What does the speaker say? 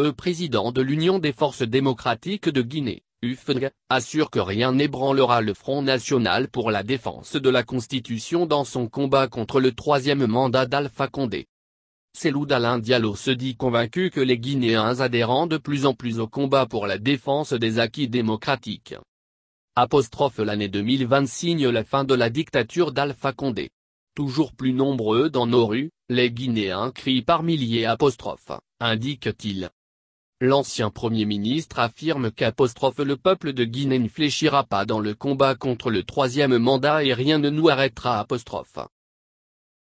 E président de l'Union des forces démocratiques de Guinée, UFNG, assure que rien n'ébranlera le Front National pour la défense de la Constitution dans son combat contre le troisième mandat d'Alpha Condé. C'est Alain Diallo se dit convaincu que les Guinéens adhérent de plus en plus au combat pour la défense des acquis démocratiques. Apostrophe l'année 2020 signe la fin de la dictature d'Alpha Condé. Toujours plus nombreux dans nos rues, les Guinéens crient par milliers apostrophe, indique-t-il. L'ancien Premier ministre affirme qu'apostrophe le peuple de Guinée ne fléchira pas dans le combat contre le troisième mandat et rien ne nous arrêtera apostrophe.